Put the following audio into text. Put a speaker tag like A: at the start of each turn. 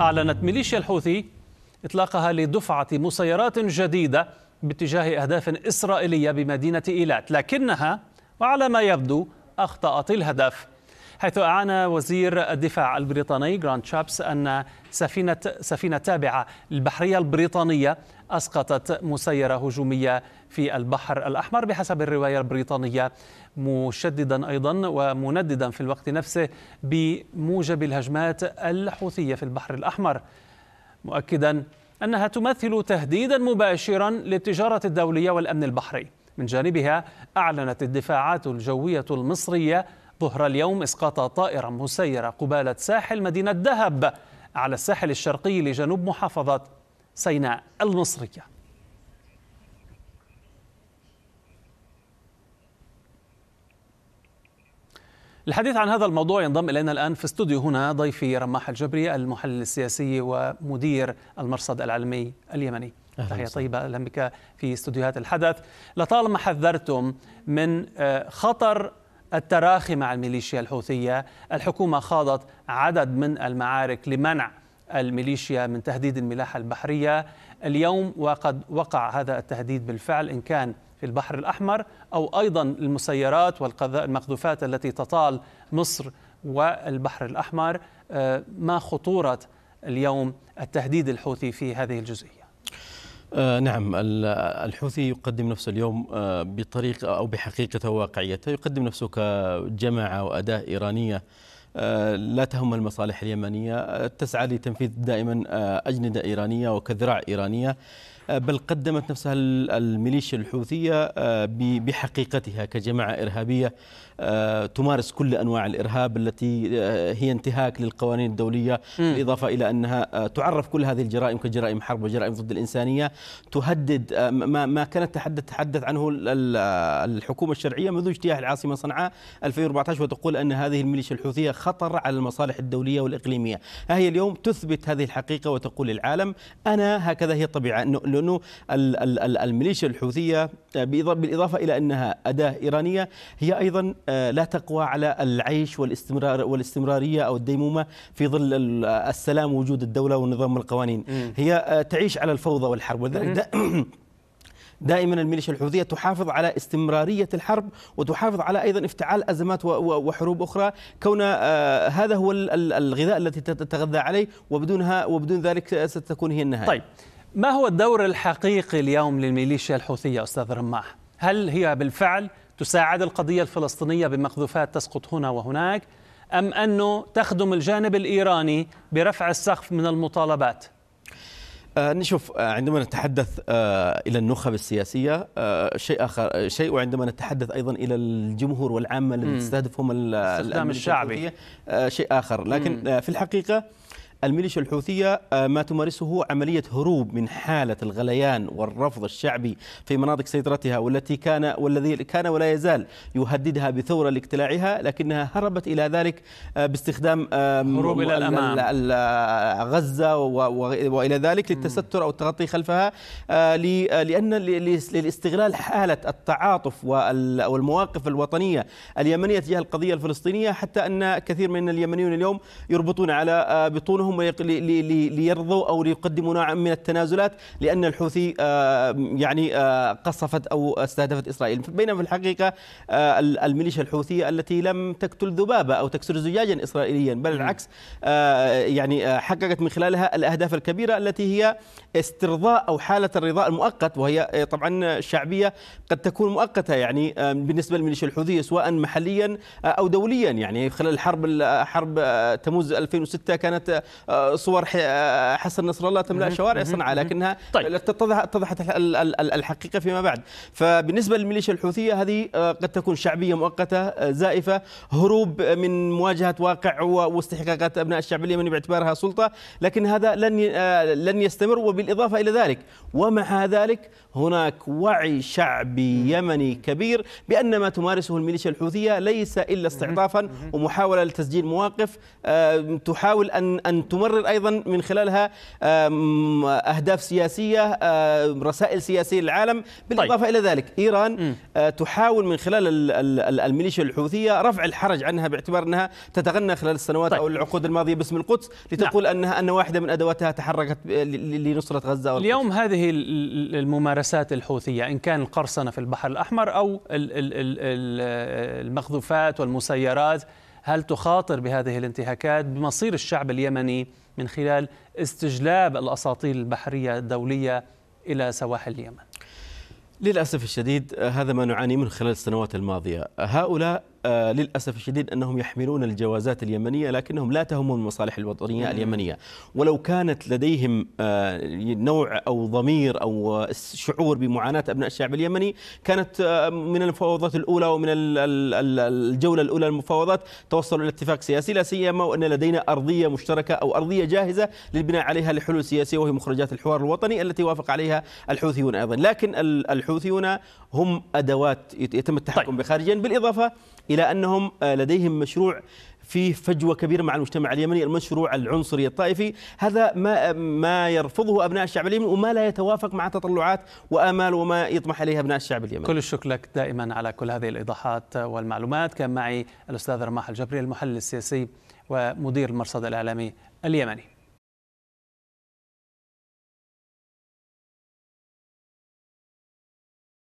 A: أعلنت ميليشيا الحوثي إطلاقها لدفعة مسيرات جديدة باتجاه أهداف إسرائيلية بمدينة إيلات لكنها وعلى ما يبدو أخطأت الهدف حيث أعان وزير الدفاع البريطاني جراند شابس أن سفينة سفينة تابعة للبحرية البريطانية أسقطت مسيرة هجومية في البحر الأحمر بحسب الرواية البريطانية مشددا أيضا ومنددا في الوقت نفسه بموجب الهجمات الحوثية في البحر الأحمر مؤكدا أنها تمثل تهديدا مباشرا للتجارة الدولية والأمن البحري من جانبها أعلنت الدفاعات الجوية المصرية ظهر اليوم إسقاط طائرة مسيرة قبالة ساحل مدينة دهب على الساحل الشرقي لجنوب محافظة سيناء المصرية الحديث عن هذا الموضوع ينضم إلينا الآن في استوديو هنا ضيفي رماح الجبري المحلل السياسي ومدير المرصد العلمي اليمني تحية طيبة أهلا بك في استوديوهات الحدث لطالما حذرتم من آه، خطر التراخي مع الميليشيا الحوثية الحكومة خاضت عدد من المعارك لمنع الميليشيا من تهديد الملاحة البحرية اليوم وقد وقع هذا التهديد بالفعل إن كان في البحر الأحمر أو أيضا المسيرات والمقذوفات التي تطال مصر والبحر الأحمر آه، ما خطورة
B: اليوم التهديد الحوثي في هذه الجزئية آه، نعم الحوثي يقدم نفسه اليوم آه، بطريقة أو بحقيقته وواقعيته يقدم نفسه كجماعة وأداة إيرانية لا تهم المصالح اليمنية تسعى لتنفيذ دائما آه، أجندة إيرانية وكذراع إيرانية آه، بل قدمت نفسها الميليشيا الحوثية آه، بحقيقتها كجماعة إرهابية تمارس كل أنواع الإرهاب التي هي انتهاك للقوانين الدولية بالإضافة إلى أنها تعرف كل هذه الجرائم كجرائم حرب وجرائم ضد الإنسانية تهدد ما, ما كانت تحدث, تحدث عنه الحكومة الشرعية منذ اجتياح العاصمة صنعاء 2014 وتقول أن هذه الميليشيا الحوثية خطر على المصالح الدولية والإقليمية هي اليوم تثبت هذه الحقيقة وتقول للعالم أنا هكذا هي الطبيعة لأنه الميليشيا الحوثية آه، بالإضافة إلى أنها أداة إيرانية هي أيضا آه، لا تقوى على العيش والاستمرار والاستمرارية أو الديمومة في ظل السلام ووجود الدولة والنظام والقوانين هي آه، تعيش على الفوضى والحرب ولذلك دائما الميليشيا الحوثية تحافظ على استمرارية الحرب وتحافظ على أيضا افتعال أزمات وحروب أخرى كون آه، هذا هو الغذاء التي تتغذى عليه وبدونها وبدون ذلك ستكون هي النهاية طيب
A: ما هو الدور الحقيقي اليوم للميليشيا الحوثية أستاذ رماح؟ هل هي بالفعل تساعد القضية الفلسطينية بمقذوفات تسقط هنا وهناك أم أنه تخدم الجانب الإيراني برفع السقف من المطالبات؟
B: آه، نشوف آه، عندما نتحدث آه، الى النخب السياسيه شيء اخر شيء وعندما نتحدث ايضا الى الجمهور والعامه الذي تستهدفهم الاستخدام الشعبي شيء اخر لكن في الحقيقه الميليشيا الحوثية آه، ما تمارسه عملية هروب من حالة الغليان والرفض الشعبي في مناطق سيطرتها والتي كان والذي كان ولا يزال يهددها بثورة لاقتلاعها لكنها هربت إلى ذلك آه، باستخدام هروب إلى الأمام غزة وإلى ذلك للتستر أو التغطي خلفها آه، لأن للاستغلال حالة التعاطف والمواقف الوطنية اليمنية تجاه القضية الفلسطينية حتى أن كثير من اليمنيون اليوم يربطون على بطونهم هم ليرضوا أو ليقدموا نوعا من التنازلات لأن الحوثي آه، يعني آه، قصفت أو استهدفت إسرائيل بينما في الحقيقة آه، الميليشيا الحوثية التي لم تقتل ذبابة أو تكسر زجاجا إسرائيليا بل العكس يعني حققت من خلالها الأهداف الكبيرة التي هي استرضاء أو حالة الرضاء المؤقت وهي طبعا الشعبية قد تكون مؤقتة يعني بالنسبة للميليشيا الحوثية سواء محليا أو دوليا يعني خلال الحرب حرب تموز 2006 كانت آه، صور آه، حسن نصر الله تملا شوارع صنعاء لكنها طيب. اتضحت الحقيقه فيما بعد فبالنسبه للميليشيا الحوثيه هذه آه، قد تكون شعبيه مؤقته زائفه هروب من مواجهه واقع واستحقاقات ابناء الشعب اليمني باعتبارها سلطه لكن هذا لن لن يستمر وبالاضافه الى ذلك ومع ذلك هناك وعي شعبي يمني كبير بان ما تمارسه الميليشيا الحوثيه ليس الا استعطافا ومحاوله لتسجيل مواقف تحاول ان ان تمرر أيضا من خلالها آه، أهداف سياسية آه، رسائل سياسية للعالم بالإضافة طيب. إلى ذلك إيران آه، تحاول من خلال الميليشيا الحوثية رفع الحرج عنها باعتبار أنها تتغنى خلال السنوات طيب. أو العقود الماضية باسم القدس لتقول نعم. أنها أن واحدة من أدواتها تحركت لنصرة غزة والقدس.
A: اليوم هذه الممارسات الحوثية إن كان القرصنة في البحر الأحمر أو المخذوفات والمسيرات هل تخاطر بهذه الانتهاكات بمصير الشعب اليمني من خلال استجلاب الاساطيل البحريه الدوليه الى سواحل اليمن؟
B: للاسف الشديد هذا ما نعاني منه خلال السنوات الماضيه، هؤلاء آه، للأسف الشديد أنهم يحملون الجوازات اليمنية لكنهم لا تهمهم المصالح الوطنية اليمنية ولو كانت لديهم آه، نوع أو ضمير أو شعور بمعاناة أبناء الشعب اليمني كانت آه، من المفاوضات الأولى ومن الجولة الأولى المفاوضات توصلوا إلى اتفاق سياسي لا سيما وأن لدينا أرضية مشتركة أو أرضية جاهزة للبناء عليها لحلول سياسية وهي مخرجات الحوار الوطني التي وافق عليها الحوثيون أيضا لكن الحوثيون هم أدوات يتم التحكم طيب. بخارجيا بالإضافة إلى أنهم آه، لديهم مشروع فيه فجوة كبيرة مع المجتمع اليمني المشروع العنصري الطائفي هذا ما آه، ما يرفضه أبناء الشعب اليمني وما لا يتوافق مع تطلعات وآمال وما يطمح إليها أبناء الشعب اليمني كل الشكر لك دائما على كل هذه الإيضاحات والمعلومات كان معي
A: الأستاذ رماح الجبري المحلل السياسي ومدير المرصد الإعلامي اليمني